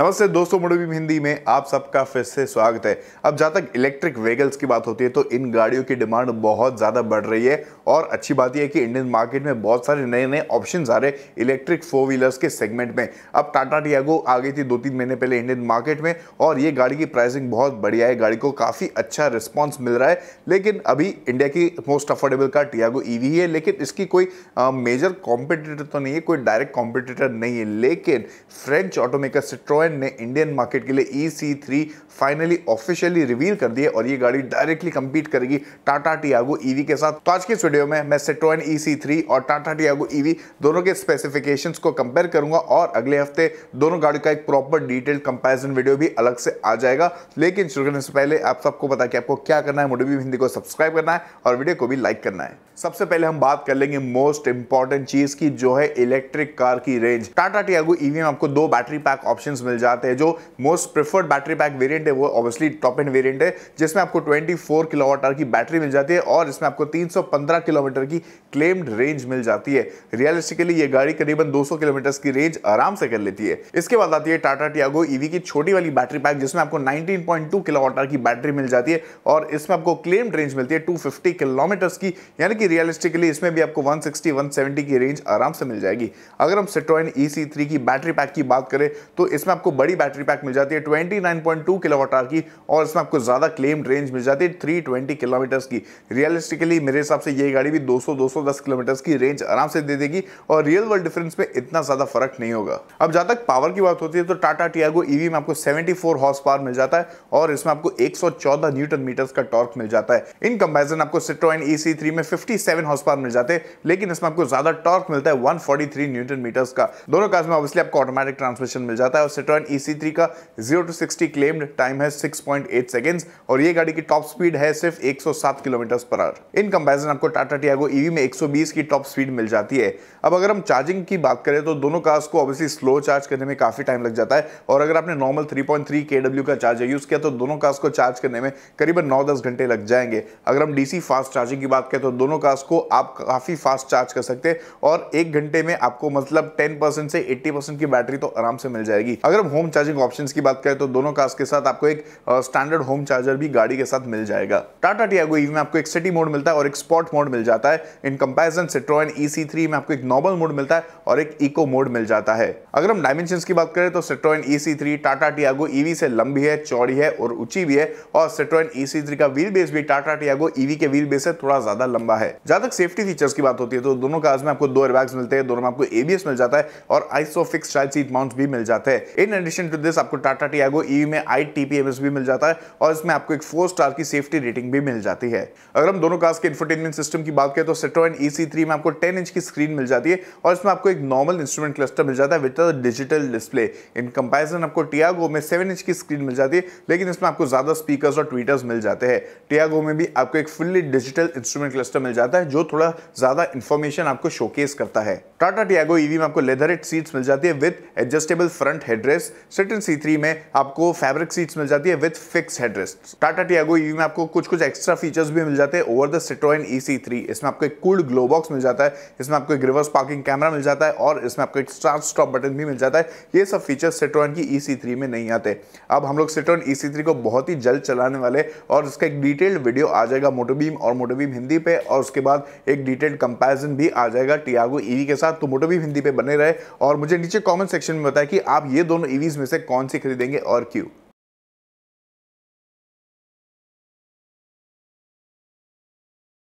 नमस्ते दोस्तों मुड़बीम हिंदी में आप सबका फिर से स्वागत है अब जहाँ तक इलेक्ट्रिक व्हीकल्स की बात होती है तो इन गाड़ियों की डिमांड बहुत ज़्यादा बढ़ रही है और अच्छी बात यह है कि इंडियन मार्केट में बहुत सारे नए नए ऑप्शन आ रहे हैं इलेक्ट्रिक फोर व्हीलर्स के सेगमेंट में अब टाटा टियागो आ गई थी दो तीन महीने पहले इंडियन मार्केट में और ये गाड़ी की प्राइसिंग बहुत बढ़िया है गाड़ी को काफ़ी अच्छा रिस्पॉन्स मिल रहा है लेकिन अभी इंडिया की most affordable car Tiago E है लेकिन इसकी कोई मेजर कॉम्पिटिटर तो नहीं है कोई डायरेक्ट कॉम्पिटिटर नहीं है लेकिन फ्रेंच ऑटोमेकर सिट्रोन फंड ने इंडियन मार्केट के लिए E C three finally officially reveal कर दी है और ये गाड़ी डायरेक्टली कंपीट करेगी टाटा टियागो ईवी के साथ तो आज के इस वीडियो में मैं सेट्रोन ई सी थ्री और टाटा टियागो ईवी दोनों के स्पेसिफिकेशन को कंपेयर करूंगा और अगले हफ्ते दोनों गाड़ी का एक प्रॉपर डिटेल कंपेरिजन वीडियो भी अलग से आ जाएगा लेकिन शुरू करने से पहले आप सबको पता कि आपको क्या करना है मोटिव हिंदी को सब्सक्राइब करना है और वीडियो को भी लाइक करना है सबसे पहले हम बात कर लेंगे मोस्ट इंपॉर्टेंट चीज की जो है इलेक्ट्रिक कार की रेंज टाटा टियागो ईवी में आपको दो बैटरी पैक ऑप्शन मिल मिल जाते हैं जो most preferred battery pack variant है वो ऑब्वियसली टॉप एंड वेरिएंट है जिसमें आपको 24 किलोवाट आर की बैटरी मिल जाती है और इसमें आपको 315 किलोमीटर की क्लेम्ड रेंज मिल जाती है रियलिस्टिकली ये गाड़ी करीबन 200 किलोमीटर की रेंज आराम से कर लेती है इसके बाद आती है टाटा टियागो ईवी की छोटी वाली बैटरी पैक जिसमें आपको 19.2 किलोवाट आर की बैटरी मिल जाती है और इसमें आपको क्लेम्ड रेंज मिलती है 250 किलोमीटर की यानी कि रियलिस्टिकली इसमें भी आपको वन 170 की रेंज आराम से मिल जाएगी अगर हम सिट्रोइन ई e की बैटरी पैक की बात करें तो इसमें आपको बड़ी बैटरी पैक मिल जाती है 29.2 किलोवाट आर की और इसमें आपको ज़्यादा क्लेम रेंज मिल जाती है 320 किलोमीटर्स की रियलिस्टिकली मेरे हिसाब से ये गाड़ी भी 200-210 किलोमीटर्स की रेंज आराम से दे देगी और रियल वर्ल्ड डिफरेंस में इतना ज़्यादा फर्क नहीं होगा अब जहां तक पावर की बात होती है तो टाटा टियागो ईवी में आपको 74 हॉर्स पावर मिल जाता है और इसमें आपको 114 न्यूटन मीटर्स का टॉर्क मिल जाता है इन कंपेरिजन आपको सिट्रोइन ई सी में 57 हॉर्स पावर मिल जाते हैं लेकिन इसमें आपको ज़्यादा टॉर्क मिलता है 143 न्यूटन मीटर्स का दोनों कार्स में ऑब्वियसली आपको ऑटोमेटिक ट्रांसमिशन मिल जाता है और सिट्रॉन ई सी थ्री का zero two sixty claimed time है सिक्स पॉइंट एट सेकंड्स और ये गाड़ी की टॉप स्पीड है सिर्फ एक सौ सात किलोमीटर पर आवर इन कंपेरिजन आपको टाटा टियागो ईवी में एक सौ बीस की टॉप स्पीड मिल जाती है अब अगर हम चार्जिंग की बात करें तो दोनों कार्स को ऑब्वियसली स्लो चार्ज करने में काफ़ी टाइम लग जाता है और अगर आपने normal three three point K W का चार्जर यूज़ किया तो दोनों कार्स को चार्ज करने में करीबन नौ दस घंटे लग जाएंगे अगर हम डीसी फास्ट चार्जिंग की बात करें तो दोनों कार्स को आप काफ़ी फास्ट चार्ज कर सकते हैं और एक घंटे में आपको मतलब टेन से एट्टी की बैटरी तो आराम से मिल जाएगी अगर अगर हम होम चार्जिंग ऑप्शंस की बात करें तो दोनों कार्स के साथ आपको एक स्टैंडर्ड होम चार्जर भी गाड़ी के साथ मिल जाएगा टाटा टियागो ईवी में आपको एक सिटी मोड मिलता है और एक स्पॉट मोड मिल जाता है इन कंपेरिजन सिट्रोन ई सी में आपको एक नॉर्मल मोड मिलता है और एक इको मोड मिल जाता है अगर हम डायमेंशन की बात करें तो Citroen E C Tata Tiago EV से लंबी है चौड़ी है और ऊंची भी है और सिट्रोन ई सी का व्हील बेस भी टाटा टियागो ईवी के व्हील बेस से थोड़ा ज्यादा लंबा है जहां तक सेफ्टी फीचर्स की बात होती है तो दोनों कार्स में आपको दो एयरबैग्स मिलते हैं दोनों में आपको एबीएस मिल जाता है और आइसोफिक्स चाइल्ड सीट माउंट भी मिल जाते हैं इन एडिशन टू दिस आपको टाटा टियागो ई में I T P M S भी मिल जाता है और इसमें आपको एक फोर स्टार की सेफ्टी रेटिंग भी मिल जाती है अगर हम दोनों कार्स के इंफरटेनमेंट सिस्टम की बात करें तो सेटो एंड ई सी थ्री में आपको टेन इंच की स्क्रीन मिल जाती है और इसमें आपको एक नॉर्मल इंस्ट्रूमेंट क्लस्टर मिल जाता है with digital display in comparison आपको टियागो में सेवन इंच की स्क्रीन मिल जाती है लेकिन इसमें आपको ज़्यादा स्पीकर्स और ट्वीटर्स मिल जाते हैं टियागो में भी आपको एक फुल्ली डिजिटल इंस्ट्रूमेंट क्लस्टर मिल जाता है जो थोड़ा ज़्यादा इन्फॉर्मेशन आपको शोकेस करता है टाटा टियागो ईवी में आपको लेदर सीट्स मिल जाती है with adjustable front headrest headrest Citroen three में आपको फैब्रिक सीट्स मिल जाती है with fix headrest Tata Tiago E में आपको कुछ कुछ एक्स्ट्रा फीचर्स भी मिल जाते हैं over the Citroen E C three इसमें आपको एक कूल्ड ग्लो बॉक्स मिल जाता है इसमें आपको एक रिवर्स पार्किंग कैमरा मिल जाता है और इसमें आपको एक स्टार्ट स्टॉप बटन भी मिल जाता है ये सब फीचर्स सिट्रोइन की ई सी थ्री में नहीं आते अब हम लोग सिट्रोइन ई सी थ्री को बहुत ही जल्द चलाने वाले और इसका एक डिटेल्ड वीडियो आ जाएगा मोटोबीम और मोटोबीम हिंदी पे और उसके बाद एक डिटेल्ड कंपेरिजन भी आ जाएगा टियागो ईवी e के साथ तो मोटोबीम हिंदी पे बने रहे और मुझे नीचे कॉमेंट सेक्शन में बताया कि आप ये दोनों ईवीज में से कौन सी खरीदेंगे और क्यों